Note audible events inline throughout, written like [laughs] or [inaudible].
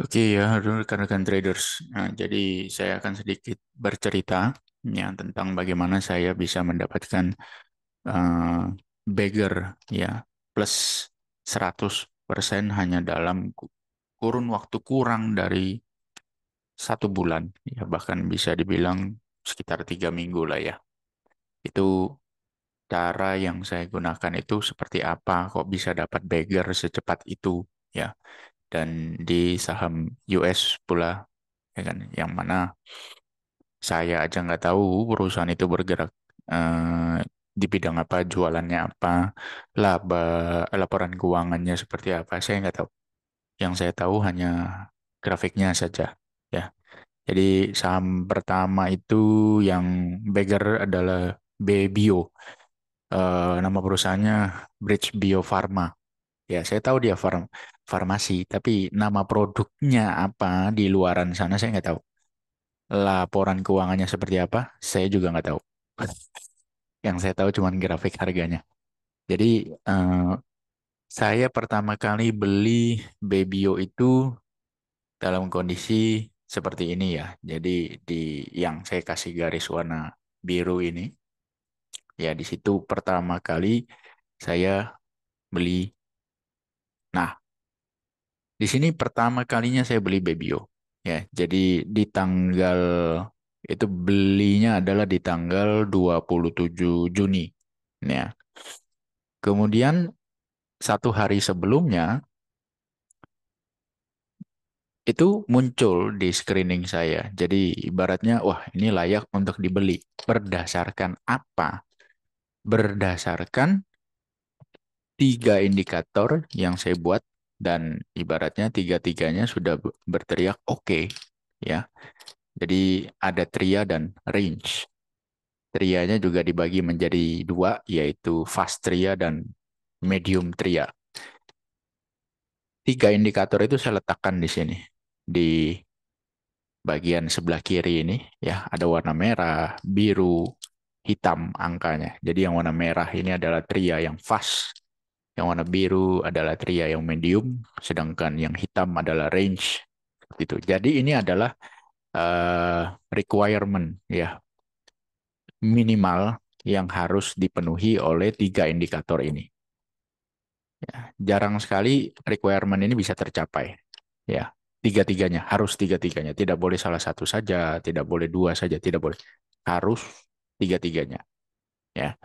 Oke ya, rekan-rekan traders. Nah, jadi saya akan sedikit bercerita ya tentang bagaimana saya bisa mendapatkan uh, eh, bagger ya plus 100% hanya dalam kurun waktu kurang dari satu bulan ya bahkan bisa dibilang sekitar tiga minggu lah ya. Itu cara yang saya gunakan itu seperti apa kok bisa dapat bagger secepat itu ya dan di saham US pula ya kan yang mana saya aja nggak tahu perusahaan itu bergerak eh, di bidang apa jualannya apa laba laporan keuangannya seperti apa saya nggak tahu yang saya tahu hanya grafiknya saja ya jadi saham pertama itu yang beggar adalah BBio eh, nama perusahaannya Bridge Bio Farma ya saya tahu dia farm farmasi, tapi nama produknya apa di luaran sana saya nggak tahu. Laporan keuangannya seperti apa, saya juga nggak tahu. [laughs] Yang saya tahu cuma grafik harganya. Jadi uh, saya pertama kali beli Babyo itu dalam kondisi seperti ini ya. Jadi di yang saya kasih garis warna biru ini, ya di situ pertama kali saya beli. Nah, di sini pertama kalinya saya beli Bebio. Ya, jadi di tanggal itu belinya adalah di tanggal 27 Juni. Ya. Kemudian satu hari sebelumnya itu muncul di screening saya. Jadi ibaratnya, wah ini layak untuk dibeli. Berdasarkan apa? Berdasarkan tiga indikator yang saya buat dan ibaratnya tiga-tiganya sudah berteriak oke okay, ya. Jadi ada tria dan range. Trianya juga dibagi menjadi dua yaitu fast tria dan medium tria. Tiga indikator itu saya letakkan di sini di bagian sebelah kiri ini ya ada warna merah, biru, hitam angkanya. Jadi yang warna merah ini adalah tria yang fast yang warna biru adalah tria yang medium, sedangkan yang hitam adalah range. Itu. Jadi ini adalah uh, requirement ya minimal yang harus dipenuhi oleh tiga indikator ini. Ya, jarang sekali requirement ini bisa tercapai. Ya, tiga-tiganya harus tiga-tiganya, tidak boleh salah satu saja, tidak boleh dua saja, tidak boleh harus tiga-tiganya. Ya.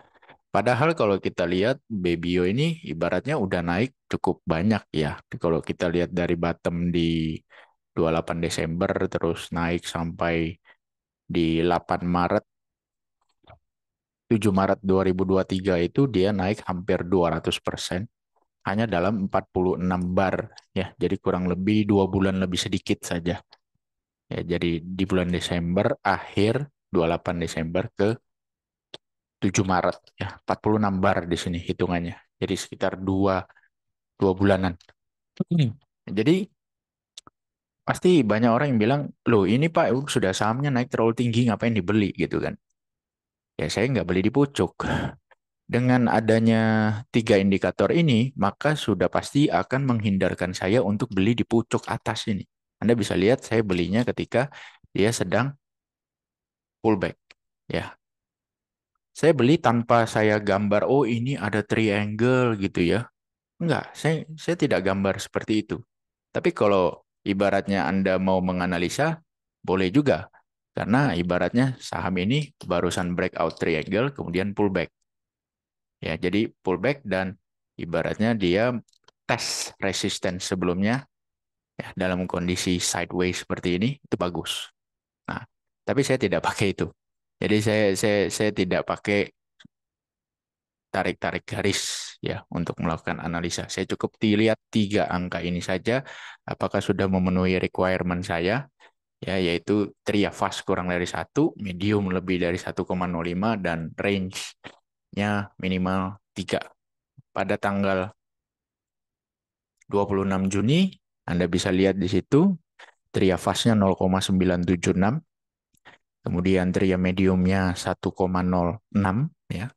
Padahal kalau kita lihat BBO ini ibaratnya udah naik cukup banyak ya. Kalau kita lihat dari bottom di 28 Desember terus naik sampai di 8 Maret 7 Maret 2023 itu dia naik hampir 200% hanya dalam 46 bar ya. Jadi kurang lebih 2 bulan lebih sedikit saja. Ya, jadi di bulan Desember akhir 28 Desember ke 7 Maret ya 46 bar di sini hitungannya jadi sekitar dua dua bulanan Ini, hmm. jadi pasti banyak orang yang bilang loh ini pak oh, sudah sahamnya naik terlalu tinggi ngapain dibeli gitu kan ya saya nggak beli di pucuk dengan adanya tiga indikator ini maka sudah pasti akan menghindarkan saya untuk beli di pucuk atas ini anda bisa lihat saya belinya ketika dia sedang pullback ya saya beli tanpa saya gambar, oh ini ada triangle gitu ya. Enggak, saya, saya tidak gambar seperti itu. Tapi kalau ibaratnya Anda mau menganalisa, boleh juga. Karena ibaratnya saham ini barusan breakout triangle, kemudian pullback. Ya, jadi pullback dan ibaratnya dia tes resisten sebelumnya ya, dalam kondisi sideways seperti ini, itu bagus. Nah, tapi saya tidak [laughs] pakai itu. Jadi saya saya saya tidak pakai tarik-tarik garis ya untuk melakukan analisa. Saya cukup dilihat tiga angka ini saja apakah sudah memenuhi requirement saya ya yaitu tria fast kurang dari satu, medium lebih dari 1,05 dan range-nya minimal tiga. Pada tanggal 26 Juni Anda bisa lihat di situ tria fastnya 0,976 Kemudian tria mediumnya 1,06 ya.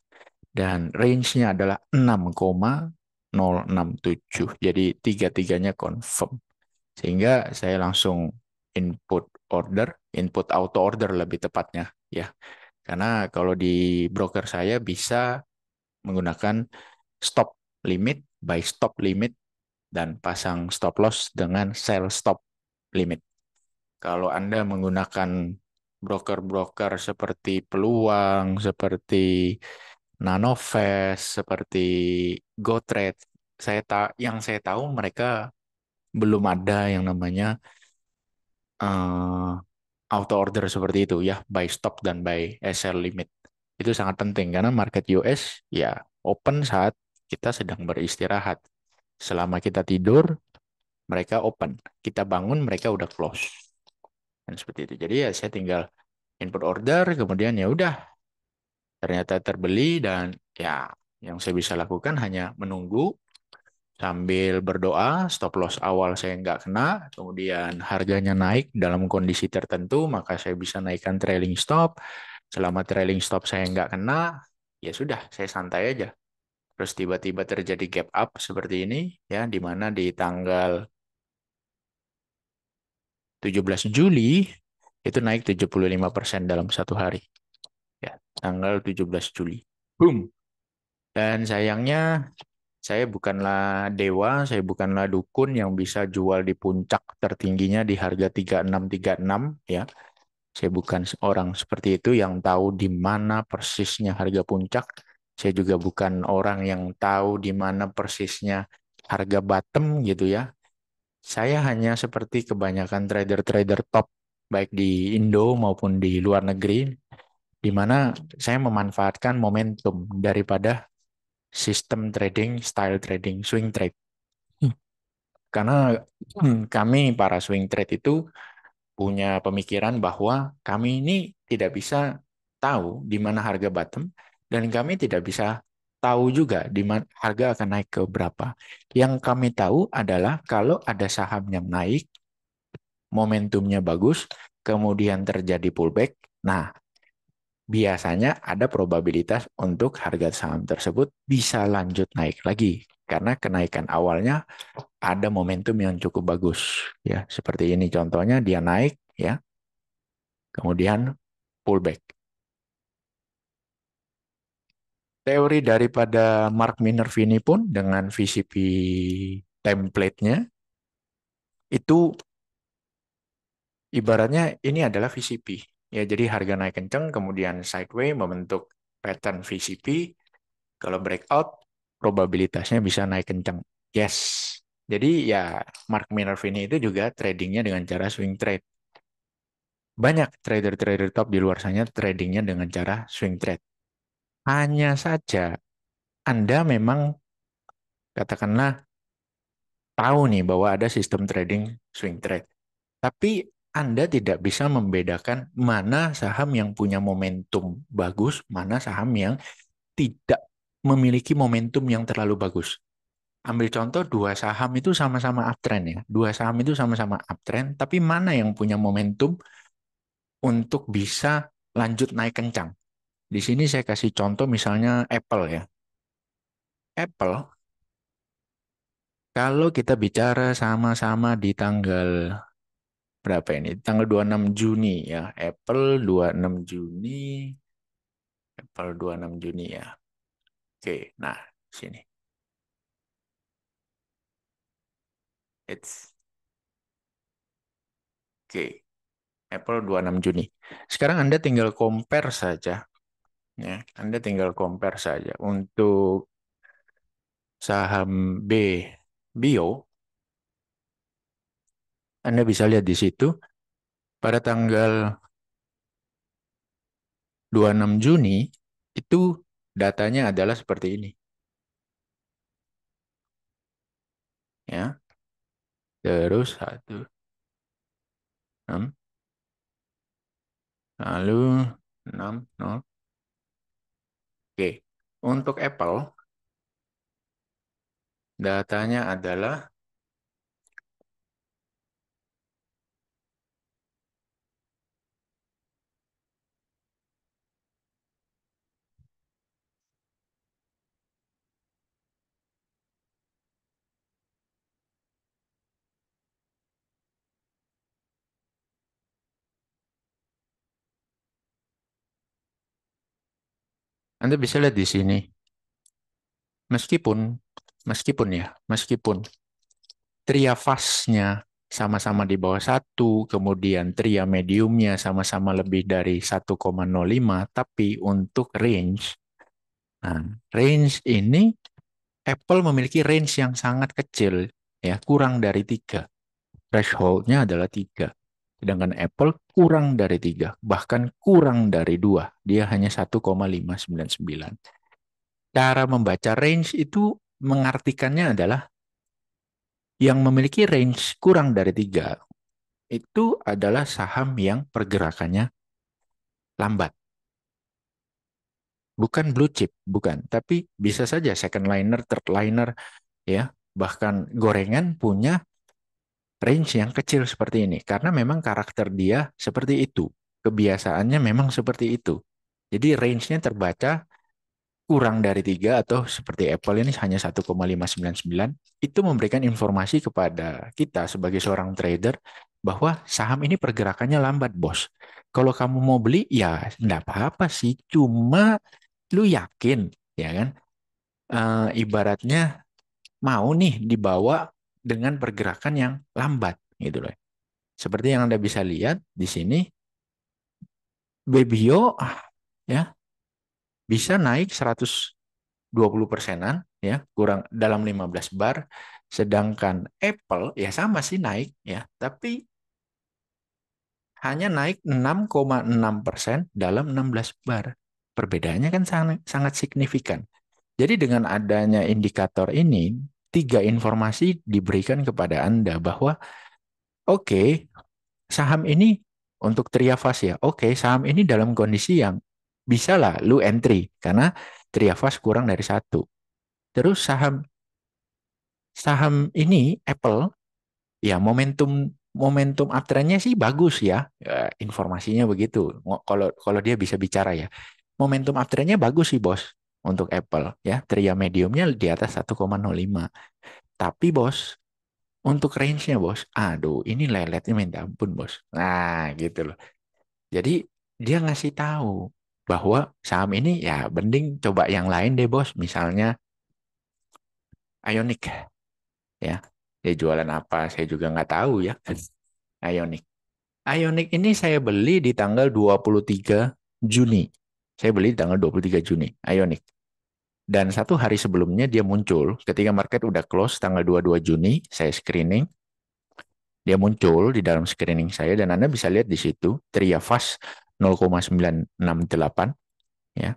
Dan range-nya adalah 6,067. Jadi tiga-tiganya confirm. Sehingga saya langsung input order, input auto order lebih tepatnya ya. Karena kalau di broker saya bisa menggunakan stop limit by stop limit dan pasang stop loss dengan sell stop limit. Kalau Anda menggunakan broker-broker seperti Peluang, seperti Nanofest, seperti GoTrade. Saya tak yang saya tahu mereka belum ada yang namanya uh, auto order seperti itu ya, buy stop dan buy SL limit. Itu sangat penting karena market US ya open saat kita sedang beristirahat. Selama kita tidur, mereka open. Kita bangun, mereka udah close dan seperti itu jadi ya saya tinggal input order kemudian ya udah ternyata terbeli dan ya yang saya bisa lakukan hanya menunggu sambil berdoa stop loss awal saya nggak kena kemudian harganya naik dalam kondisi tertentu maka saya bisa naikkan trailing stop selama trailing stop saya nggak kena ya sudah saya santai aja terus tiba-tiba terjadi gap up seperti ini ya di mana di tanggal 17 Juli itu naik 75% dalam satu hari. Ya, tanggal 17 Juli. Boom. Dan sayangnya saya bukanlah dewa, saya bukanlah dukun yang bisa jual di puncak tertingginya di harga 3636 ya. Saya bukan orang seperti itu yang tahu di mana persisnya harga puncak. Saya juga bukan orang yang tahu di mana persisnya harga bottom gitu ya. Saya hanya seperti kebanyakan trader-trader top baik di Indo maupun di luar negeri di mana saya memanfaatkan momentum daripada sistem trading, style trading, swing trade. Hmm. Karena hmm, kami para swing trade itu punya pemikiran bahwa kami ini tidak bisa tahu di mana harga bottom dan kami tidak bisa tahu juga di mana harga akan naik ke berapa. Yang kami tahu adalah kalau ada saham yang naik, momentumnya bagus, kemudian terjadi pullback. Nah, biasanya ada probabilitas untuk harga saham tersebut bisa lanjut naik lagi karena kenaikan awalnya ada momentum yang cukup bagus ya. Seperti ini contohnya dia naik ya. Kemudian pullback teori daripada Mark Minervini pun dengan VCP template-nya itu ibaratnya ini adalah VCP. Ya, jadi harga naik kenceng, kemudian sideways membentuk pattern VCP. Kalau breakout, probabilitasnya bisa naik kenceng. Yes. Jadi ya Mark Minervini itu juga tradingnya dengan cara swing trade. Banyak trader-trader top di luar sana tradingnya dengan cara swing trade. Hanya saja Anda memang katakanlah tahu nih bahwa ada sistem trading swing trade. Tapi Anda tidak bisa membedakan mana saham yang punya momentum bagus, mana saham yang tidak memiliki momentum yang terlalu bagus. Ambil contoh dua saham itu sama-sama uptrend ya. Dua saham itu sama-sama uptrend, tapi mana yang punya momentum untuk bisa lanjut naik kencang? Di sini saya kasih contoh misalnya Apple ya. Apple, kalau kita bicara sama-sama di tanggal berapa ini? Tanggal 26 Juni ya. Apple 26 Juni. Apple 26 Juni ya. Oke, nah sini. It's Oke. Apple 26 Juni. Sekarang Anda tinggal compare saja Ya, Anda tinggal compare saja. Untuk saham B Bio, Anda bisa lihat di situ pada tanggal 26 Juni itu datanya adalah seperti ini. Ya. Terus satu. enam, Lalu enam nol. Oke, untuk Apple, datanya adalah Anda bisa lihat di sini. Meskipun, meskipun ya, meskipun triafasnya sama-sama di bawah satu, kemudian tria mediumnya sama-sama lebih dari 1,05, tapi untuk range, nah, range ini Apple memiliki range yang sangat kecil, ya kurang dari tiga, thresholdnya adalah tiga. Sedangkan Apple kurang dari tiga, bahkan kurang dari dua. Dia hanya 1,599. Cara membaca range itu mengartikannya adalah yang memiliki range kurang dari tiga itu adalah saham yang pergerakannya lambat. Bukan blue chip, bukan, tapi bisa saja second liner, third liner, ya bahkan gorengan punya range yang kecil seperti ini karena memang karakter dia seperti itu. Kebiasaannya memang seperti itu. Jadi range-nya terbaca kurang dari tiga atau seperti Apple ini hanya 1,599 itu memberikan informasi kepada kita sebagai seorang trader bahwa saham ini pergerakannya lambat bos. Kalau kamu mau beli ya nggak apa-apa sih cuma lu yakin ya kan uh, ibaratnya mau nih dibawa dengan pergerakan yang lambat gitu loh. Seperti yang Anda bisa lihat di sini BBO ah, ya bisa naik 120 persenan ya kurang dalam 15 bar sedangkan Apple ya sama sih naik ya tapi hanya naik 6,6 persen dalam 16 bar perbedaannya kan sangat, sangat signifikan jadi dengan adanya indikator ini tiga informasi diberikan kepada Anda bahwa oke, okay, saham ini untuk triafas ya. Oke, okay, saham ini dalam kondisi yang bisa lah lu entry karena triafas kurang dari satu. Terus saham saham ini Apple ya momentum momentum uptrendnya sih bagus ya. ya informasinya begitu. Kalau kalau dia bisa bicara ya. Momentum uptrendnya bagus sih, Bos untuk Apple ya tria mediumnya di atas 1,05 tapi bos untuk range-nya bos aduh ini leletnya minta ampun bos nah gitu loh jadi dia ngasih tahu bahwa saham ini ya bending coba yang lain deh bos misalnya Ionic ya dia jualan apa saya juga nggak tahu ya Ionic Ionic ini saya beli di tanggal 23 Juni saya beli tanggal 23 Juni, Ionic. Dan satu hari sebelumnya dia muncul, ketika market udah close tanggal 22 Juni, saya screening, dia muncul di dalam screening saya dan Anda bisa lihat di situ Triavas 0,968 ya.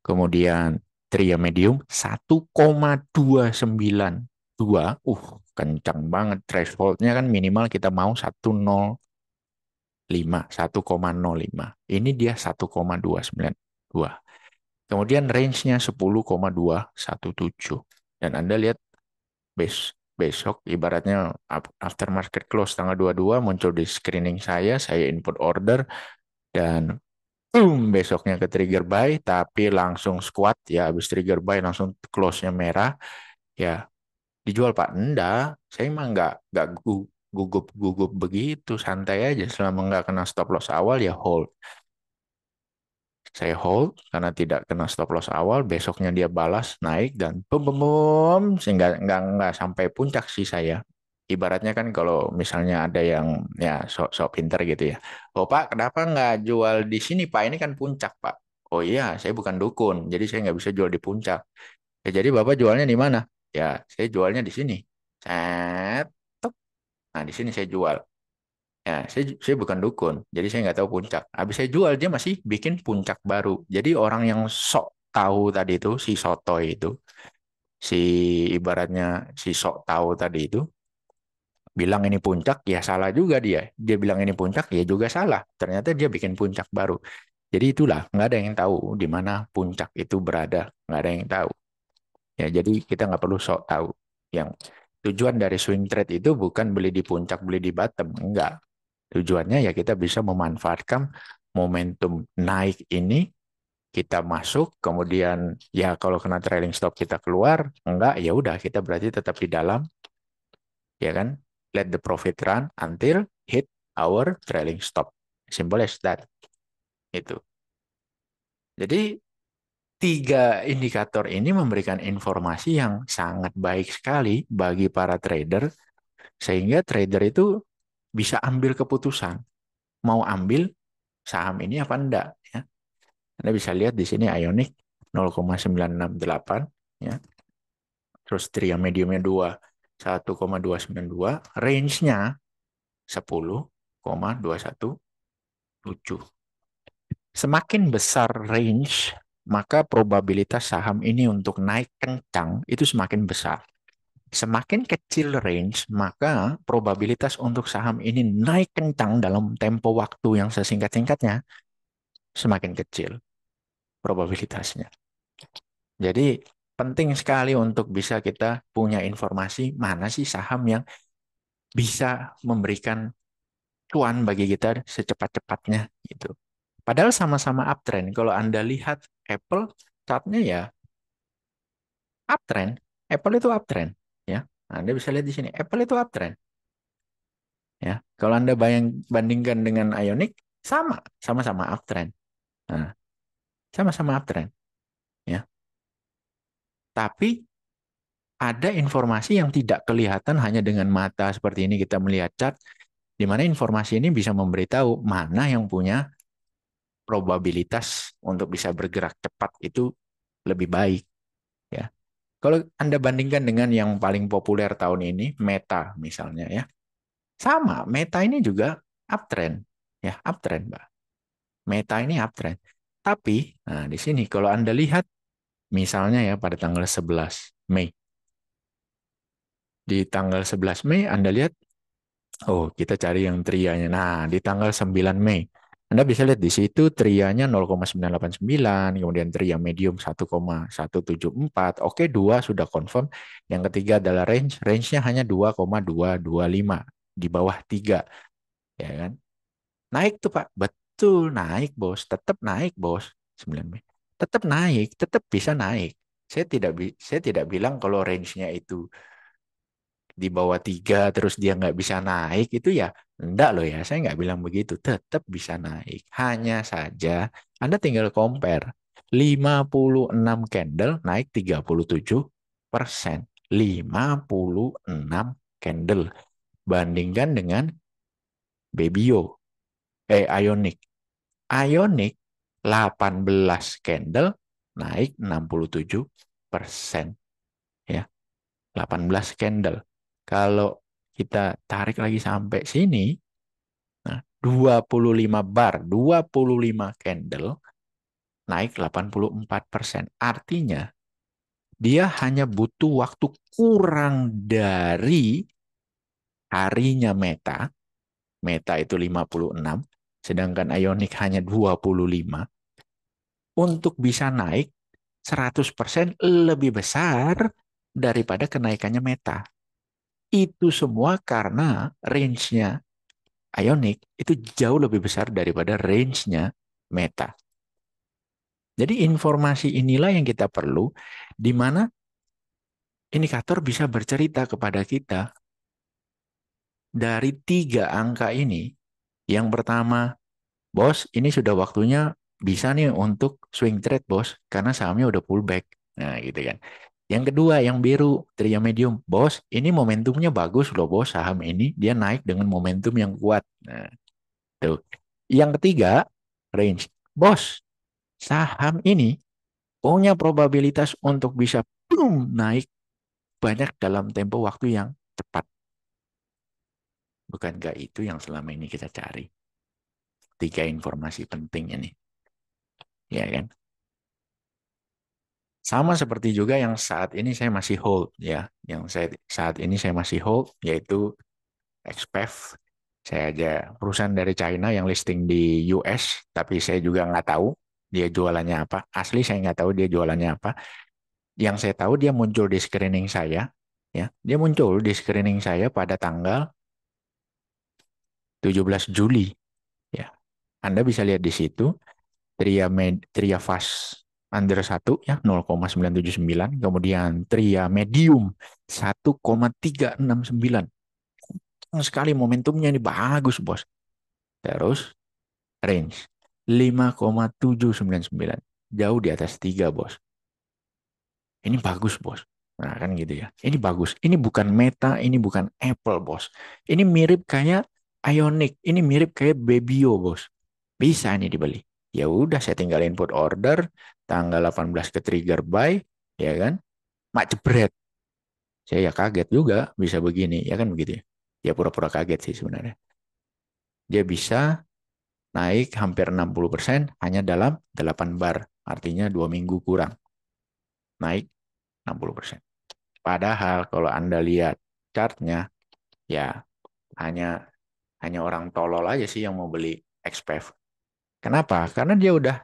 Kemudian Tria medium 1,292. Uh, kencang banget thresholdnya kan minimal kita mau 105, 1,05. Ini dia 1,29. Kemudian range-nya 10,217. Dan Anda lihat base besok ibaratnya after market close tanggal 22 muncul di screening saya, saya input order dan boom besoknya ke trigger buy tapi langsung squat ya habis trigger buy langsung close-nya merah ya dijual Pak enda saya emang nggak nggak gugup-gugup begitu santai aja selama nggak kena stop loss awal ya hold saya hold karena tidak kena stop loss awal, besoknya dia balas naik dan bum bum bum sehingga nggak nggak sampai puncak sih saya. Ibaratnya kan kalau misalnya ada yang ya sok sok pinter gitu ya. Oh Pak, kenapa nggak jual di sini Pak? Ini kan puncak Pak. Oh iya, saya bukan dukun, jadi saya nggak bisa jual di puncak. Ya, jadi Bapak jualnya di mana? Ya, saya jualnya di sini. Set. Nah, di sini saya jual. Ya, saya, saya bukan dukun, jadi saya nggak tahu puncak. Habis saya jual, dia masih bikin puncak baru. Jadi orang yang sok tahu tadi itu, si soto itu, si ibaratnya si sok tahu tadi itu, bilang ini puncak, ya salah juga dia. Dia bilang ini puncak, ya juga salah. Ternyata dia bikin puncak baru. Jadi itulah, nggak ada yang tahu di mana puncak itu berada, nggak ada yang tahu. Ya, jadi kita nggak perlu sok tahu. Yang tujuan dari swing trade itu bukan beli di puncak, beli di bottom, enggak. Tujuannya ya kita bisa memanfaatkan momentum naik ini kita masuk kemudian ya kalau kena trailing stop kita keluar enggak ya udah kita berarti tetap di dalam ya kan let the profit run until hit our trailing stop simple as that itu jadi tiga indikator ini memberikan informasi yang sangat baik sekali bagi para trader sehingga trader itu bisa ambil keputusan mau ambil saham ini apa enggak ya. Anda bisa lihat di sini Ionic 0,968 ya. Terus Tria mediumnya 2 1,292, range-nya 10,217. Semakin besar range, maka probabilitas saham ini untuk naik kencang itu semakin besar. Semakin kecil range, maka probabilitas untuk saham ini naik kencang dalam tempo waktu yang sesingkat-singkatnya semakin kecil probabilitasnya. Jadi penting sekali untuk bisa kita punya informasi mana sih saham yang bisa memberikan tuan bagi kita secepat-cepatnya gitu. Padahal sama-sama uptrend. Kalau Anda lihat Apple chartnya ya uptrend. Apple itu uptrend ya anda nah, bisa lihat di sini Apple itu uptrend ya kalau anda bayang bandingkan dengan Ionic sama sama-sama uptrend nah, sama-sama uptrend ya tapi ada informasi yang tidak kelihatan hanya dengan mata seperti ini kita melihat chart di mana informasi ini bisa memberitahu mana yang punya probabilitas untuk bisa bergerak cepat itu lebih baik kalau Anda bandingkan dengan yang paling populer tahun ini, Meta misalnya ya. Sama, Meta ini juga uptrend. Ya, uptrend, Mbak. Meta ini uptrend. Tapi, nah di sini kalau Anda lihat misalnya ya pada tanggal 11 Mei. Di tanggal 11 Mei Anda lihat oh, kita cari yang trianya. Nah, di tanggal 9 Mei anda bisa lihat di situ trianya 0,989, kemudian tria medium 1,174. Oke, dua sudah confirm. Yang ketiga adalah range. Range-nya hanya 2,225 di bawah tiga Ya kan? Naik tuh, Pak. Betul, naik, Bos. Tetap naik, Bos. 9 Tetap naik, tetap bisa naik. Saya tidak saya tidak bilang kalau range-nya itu di bawah tiga terus dia nggak bisa naik itu ya enggak loh ya saya nggak bilang begitu tetap bisa naik hanya saja anda tinggal compare 56 candle naik 37 persen 56 candle bandingkan dengan Bebio eh Ionic Ionic 18 candle naik 67 persen ya 18 candle kalau kita tarik lagi sampai sini, nah 25 bar, 25 candle naik 84%. Artinya dia hanya butuh waktu kurang dari harinya meta. Meta itu 56, sedangkan Ionic hanya 25. Untuk bisa naik 100% lebih besar daripada kenaikannya meta. Itu semua karena range-nya Ionic itu jauh lebih besar daripada range-nya Meta. Jadi informasi inilah yang kita perlu di mana indikator bisa bercerita kepada kita dari tiga angka ini. Yang pertama, bos ini sudah waktunya bisa nih untuk swing trade bos karena sahamnya udah pullback. Nah gitu kan. Yang kedua, yang biru, tria medium. Bos, ini momentumnya bagus loh bos, saham ini dia naik dengan momentum yang kuat. Nah, tuh. Yang ketiga, range. Bos, saham ini punya probabilitas untuk bisa boom, naik banyak dalam tempo waktu yang cepat. Bukankah itu yang selama ini kita cari? Tiga informasi penting ini. Ya kan? Sama seperti juga yang saat ini saya masih hold ya, yang saya saat ini saya masih hold yaitu XPF e Saya aja perusahaan dari China yang listing di US, tapi saya juga nggak tahu dia jualannya apa. Asli saya nggak tahu dia jualannya apa. Yang saya tahu dia muncul di screening saya, ya. Dia muncul di screening saya pada tanggal 17 Juli. Ya. Anda bisa lihat di situ Tria Med, under 1 ya 0,979, kemudian tria medium 1,369. Sekali momentumnya ini bagus, Bos. Terus range 5,799. Jauh di atas 3, Bos. Ini bagus, Bos. Nah, kan gitu ya. Ini bagus. Ini bukan Meta, ini bukan Apple, Bos. Ini mirip kayak Ionic, ini mirip kayak Babyo Bos. Bisa ini dibeli. Ya udah saya tinggal input order, tanggal 18 ke trigger buy, ya kan? Mak jebret. Saya ya kaget juga bisa begini, ya kan begitu ya. ya pura-pura kaget sih sebenarnya. Dia bisa naik hampir 60% hanya dalam 8 bar, artinya dua minggu kurang. Naik 60%. Padahal kalau Anda lihat chartnya, ya hanya hanya orang tolol aja sih yang mau beli XPF. E Kenapa? Karena dia udah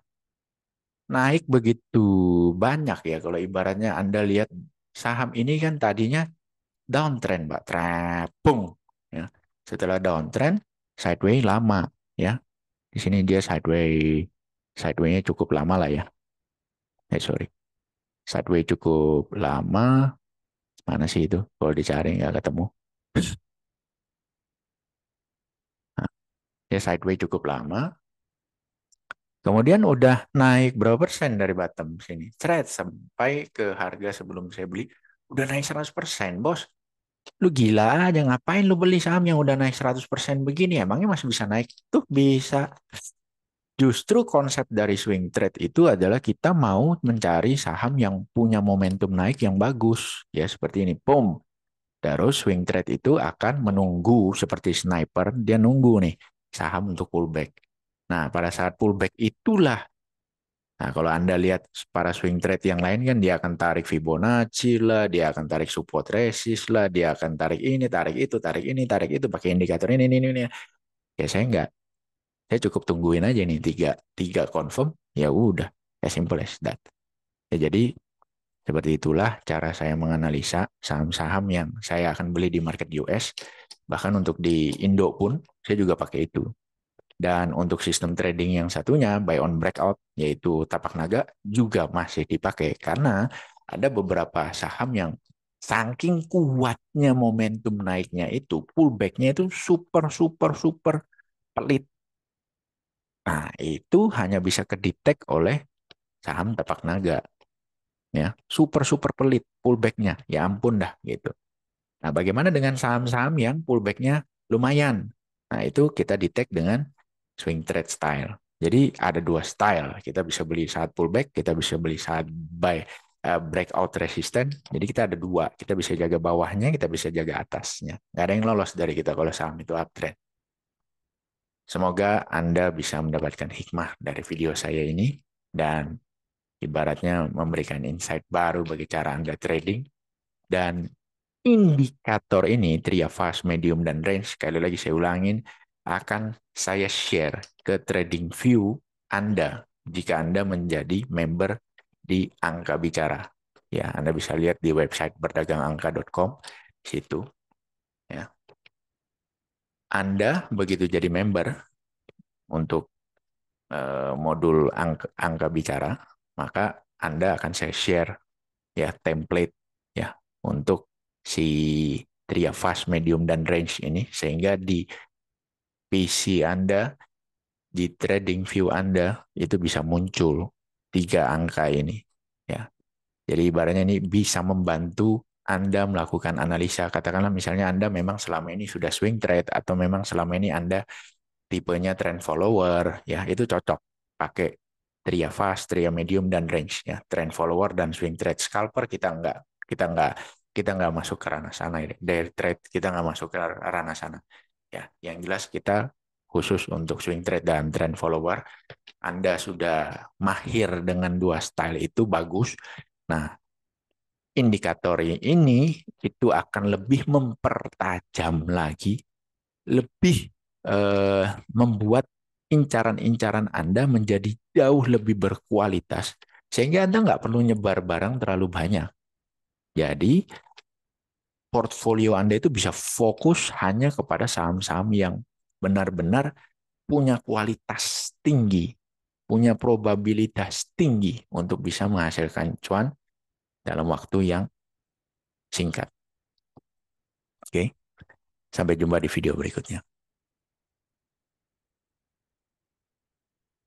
naik begitu banyak ya kalau ibaratnya Anda lihat saham ini kan tadinya downtrend, Mbak. trapung ya. Setelah downtrend sideways lama ya. Di sini dia sideways sidewaysnya nya cukup lama lah ya. Eh sorry. Sideways cukup lama. Mana sih itu? Kalau dicari nggak ketemu. Nah, ya sideways cukup lama. Kemudian udah naik berapa persen dari bottom sini? trade sampai ke harga sebelum saya beli udah naik 100 persen, bos. Lu gila aja ngapain lu beli saham yang udah naik 100 persen begini? Emangnya masih bisa naik? Tuh bisa. Justru konsep dari swing trade itu adalah kita mau mencari saham yang punya momentum naik yang bagus. Ya seperti ini, pom. Terus swing trade itu akan menunggu seperti sniper, dia nunggu nih saham untuk pullback Nah, pada saat pullback itulah Nah, kalau Anda lihat para swing trade yang lain kan dia akan tarik Fibonacci lah, dia akan tarik support resist lah, dia akan tarik ini, tarik itu, tarik ini, tarik itu pakai indikator ini ini ini. Ya saya enggak. Saya cukup tungguin aja nih tiga tiga confirm, ya udah. ya simple as that. Ya, jadi seperti itulah cara saya menganalisa saham-saham yang saya akan beli di market US. Bahkan untuk di Indo pun saya juga pakai itu. Dan untuk sistem trading yang satunya, buy on breakout, yaitu tapak naga, juga masih dipakai karena ada beberapa saham yang saking kuatnya momentum naiknya itu, pullbacknya itu super, super, super pelit. Nah, itu hanya bisa kedetek oleh saham tapak naga. Ya, super, super pelit pullbacknya. Ya ampun dah, gitu. Nah, bagaimana dengan saham-saham yang pullbacknya lumayan? Nah, itu kita detect dengan swing trade style. Jadi ada dua style, kita bisa beli saat pullback, kita bisa beli saat buy uh, breakout resistance. Jadi kita ada dua, kita bisa jaga bawahnya, kita bisa jaga atasnya. Gak ada yang lolos dari kita kalau saham itu uptrend. Semoga Anda bisa mendapatkan hikmah dari video saya ini dan ibaratnya memberikan insight baru bagi cara Anda trading dan indikator ini, tria fast, medium, dan range, sekali lagi saya ulangin, akan saya share ke trading view Anda jika Anda menjadi member di Angka Bicara. Ya, Anda bisa lihat di website berdagangangka.com situ. Ya. Anda begitu jadi member untuk uh, modul angka, angka bicara, maka Anda akan saya share ya template ya untuk si Tria Fast Medium dan Range ini sehingga di PC Anda, di trading view Anda, itu bisa muncul tiga angka ini. ya. Jadi ibaratnya ini bisa membantu Anda melakukan analisa. Katakanlah misalnya Anda memang selama ini sudah swing trade atau memang selama ini Anda tipenya trend follower, ya itu cocok pakai tria fast, tria medium dan range ya. Trend follower dan swing trade scalper kita nggak kita nggak kita nggak masuk ke ranah sana ya. Day trade kita nggak masuk ke ranah sana. Ya, yang jelas kita khusus untuk swing trade dan trend follower, Anda sudah mahir dengan dua style itu bagus. Nah, indikator ini itu akan lebih mempertajam lagi, lebih eh, membuat incaran-incaran Anda menjadi jauh lebih berkualitas, sehingga Anda nggak perlu nyebar barang terlalu banyak. Jadi, portfolio Anda itu bisa fokus hanya kepada saham-saham yang benar-benar punya kualitas tinggi, punya probabilitas tinggi untuk bisa menghasilkan cuan dalam waktu yang singkat. Oke, sampai jumpa di video berikutnya.